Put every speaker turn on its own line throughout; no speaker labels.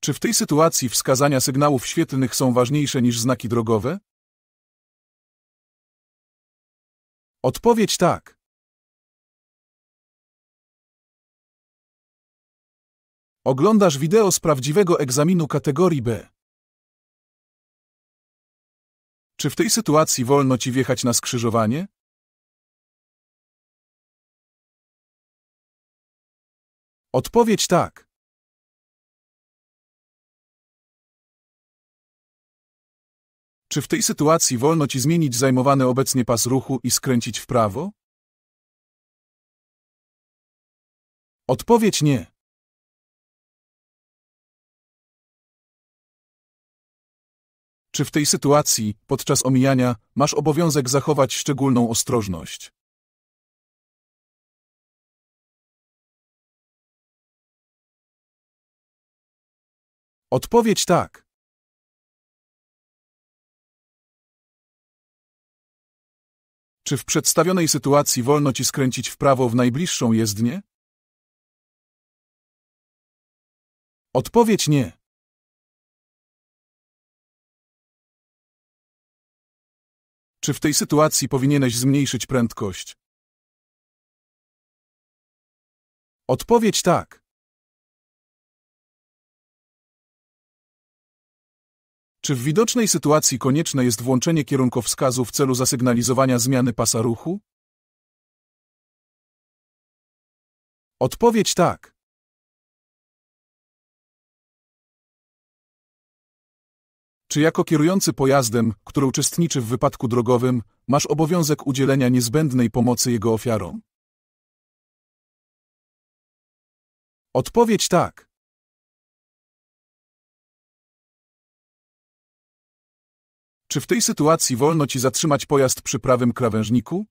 Czy w tej sytuacji wskazania sygnałów świetlnych są ważniejsze niż znaki drogowe? Odpowiedź tak. Oglądasz wideo z prawdziwego egzaminu kategorii B. Czy w tej sytuacji wolno ci wjechać na skrzyżowanie? Odpowiedź tak. Czy w tej sytuacji wolno ci zmienić zajmowany obecnie pas ruchu i skręcić w prawo? Odpowiedź nie. Czy w tej sytuacji, podczas omijania, masz obowiązek zachować szczególną ostrożność? Odpowiedź tak. Czy w przedstawionej sytuacji wolno ci skręcić w prawo w najbliższą jezdnię? Odpowiedź nie. Czy w tej sytuacji powinieneś zmniejszyć prędkość? Odpowiedź tak. Czy w widocznej sytuacji konieczne jest włączenie kierunkowskazu w celu zasygnalizowania zmiany pasa ruchu? Odpowiedź tak.
Czy jako kierujący pojazdem, który uczestniczy w wypadku drogowym, masz obowiązek udzielenia niezbędnej pomocy jego ofiarom? Odpowiedź tak.
Czy w tej sytuacji wolno ci zatrzymać pojazd przy prawym krawężniku?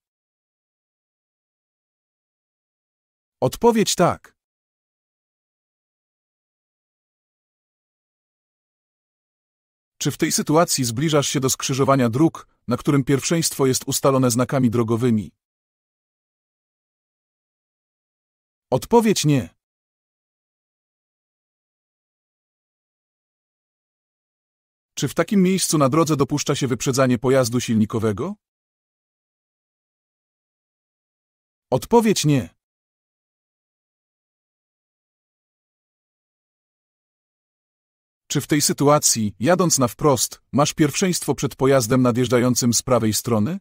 Odpowiedź tak. Czy w tej sytuacji zbliżasz się do skrzyżowania dróg, na którym pierwszeństwo jest ustalone znakami drogowymi? Odpowiedź nie. Czy w takim miejscu na drodze dopuszcza się wyprzedzanie pojazdu silnikowego? Odpowiedź nie.
Czy w tej sytuacji, jadąc na wprost, masz pierwszeństwo przed pojazdem nadjeżdżającym z prawej strony?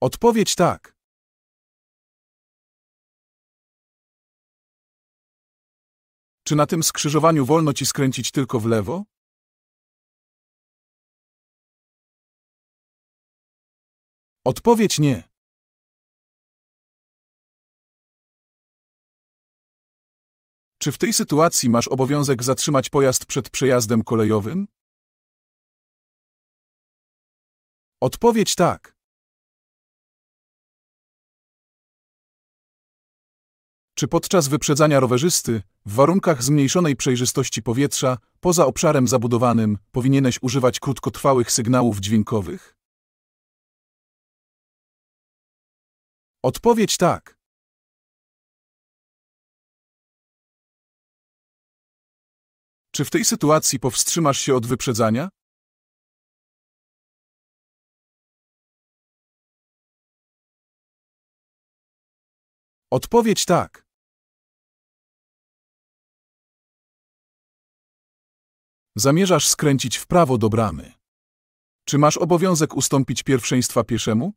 Odpowiedź tak. Czy na tym skrzyżowaniu wolno ci skręcić tylko w lewo? Odpowiedź nie. Czy w tej sytuacji masz obowiązek zatrzymać pojazd przed przejazdem kolejowym? Odpowiedź tak.
Czy podczas wyprzedzania rowerzysty w warunkach zmniejszonej przejrzystości powietrza, poza obszarem zabudowanym, powinieneś używać krótkotrwałych sygnałów dźwiękowych? Odpowiedź
tak. Czy w tej sytuacji powstrzymasz się od wyprzedzania? Odpowiedź tak. Zamierzasz skręcić w prawo do bramy. Czy masz obowiązek ustąpić pierwszeństwa pieszemu?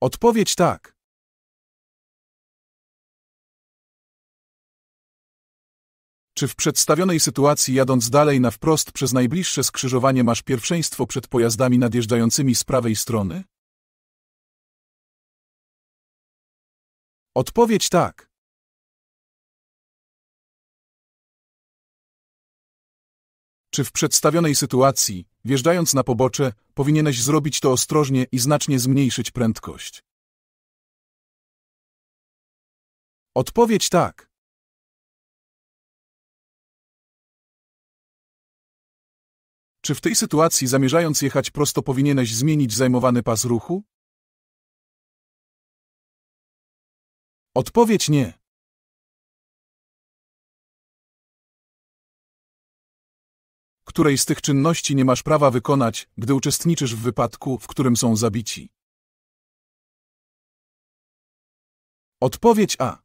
Odpowiedź tak.
Czy w przedstawionej sytuacji jadąc dalej na wprost przez najbliższe skrzyżowanie masz pierwszeństwo przed pojazdami nadjeżdżającymi z prawej strony?
Odpowiedź tak.
Czy w przedstawionej sytuacji, wjeżdżając na pobocze, powinieneś zrobić to ostrożnie i znacznie zmniejszyć prędkość?
Odpowiedź tak. Czy w tej sytuacji zamierzając jechać prosto powinieneś zmienić zajmowany pas ruchu? Odpowiedź nie. Której z tych czynności nie masz prawa wykonać,
gdy uczestniczysz w wypadku, w którym są zabici? Odpowiedź A.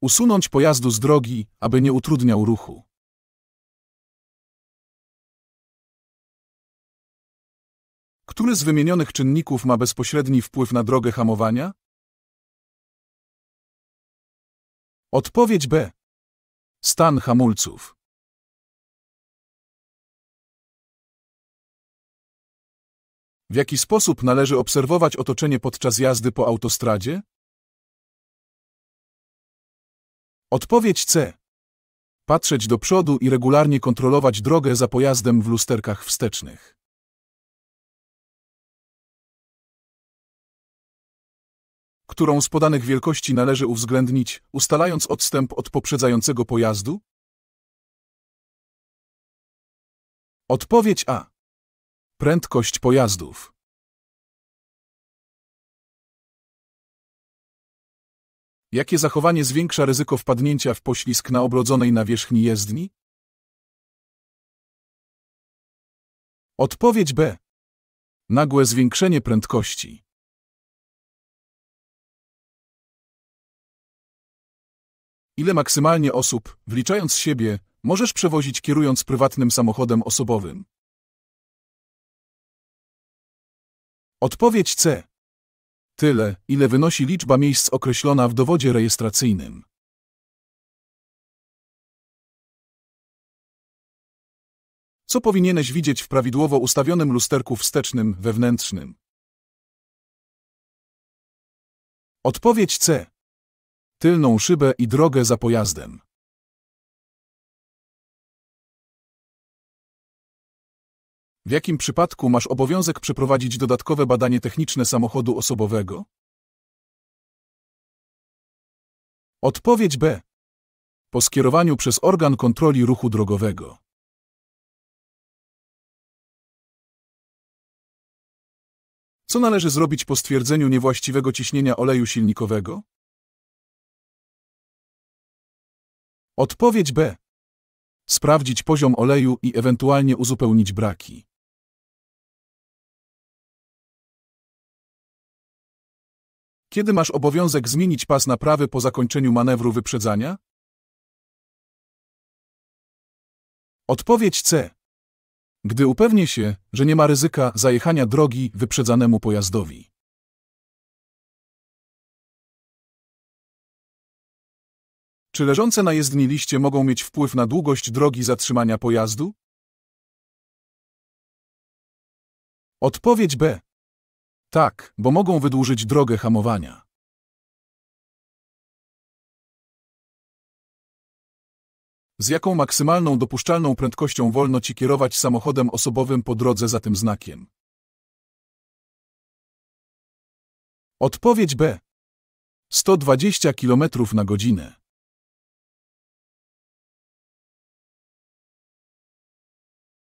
Usunąć pojazdu z drogi, aby nie
utrudniał ruchu. Który z wymienionych czynników ma bezpośredni wpływ na drogę hamowania? Odpowiedź B. Stan hamulców. W jaki sposób należy obserwować otoczenie podczas jazdy po autostradzie?
Odpowiedź C. Patrzeć do przodu i regularnie kontrolować drogę za pojazdem w lusterkach wstecznych. którą z podanych wielkości należy uwzględnić, ustalając odstęp od poprzedzającego pojazdu? Odpowiedź A.
Prędkość pojazdów. Jakie zachowanie zwiększa ryzyko wpadnięcia w poślizg na obrodzonej nawierzchni jezdni? Odpowiedź B. Nagłe zwiększenie prędkości. ile maksymalnie osób, wliczając siebie, możesz przewozić kierując prywatnym samochodem osobowym? Odpowiedź C. Tyle, ile wynosi liczba miejsc określona w dowodzie rejestracyjnym. Co powinieneś widzieć w prawidłowo ustawionym lusterku wstecznym wewnętrznym? Odpowiedź C tylną szybę i drogę za pojazdem. W jakim
przypadku masz obowiązek przeprowadzić dodatkowe badanie techniczne samochodu osobowego? Odpowiedź B. Po skierowaniu przez
organ kontroli ruchu drogowego. Co należy zrobić po stwierdzeniu niewłaściwego ciśnienia oleju silnikowego? Odpowiedź B. Sprawdzić poziom oleju i ewentualnie uzupełnić braki. Kiedy
masz obowiązek zmienić pas naprawy po zakończeniu manewru wyprzedzania? Odpowiedź C. Gdy upewnię się, że nie
ma ryzyka zajechania drogi wyprzedzanemu pojazdowi. Czy leżące na jezdni liście mogą mieć
wpływ na długość drogi zatrzymania pojazdu? Odpowiedź B. Tak, bo mogą wydłużyć drogę hamowania. Z jaką maksymalną dopuszczalną prędkością wolno Ci kierować samochodem osobowym po drodze za tym znakiem? Odpowiedź B.
120 km na godzinę.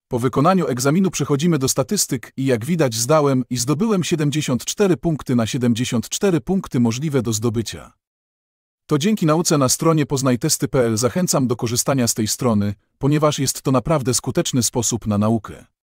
Po wykonaniu egzaminu przechodzimy do statystyk i jak widać zdałem i zdobyłem 74 punkty na 74 punkty możliwe do zdobycia. To dzięki nauce na stronie poznajtesty.pl zachęcam do korzystania z tej strony, ponieważ jest to naprawdę skuteczny sposób na naukę.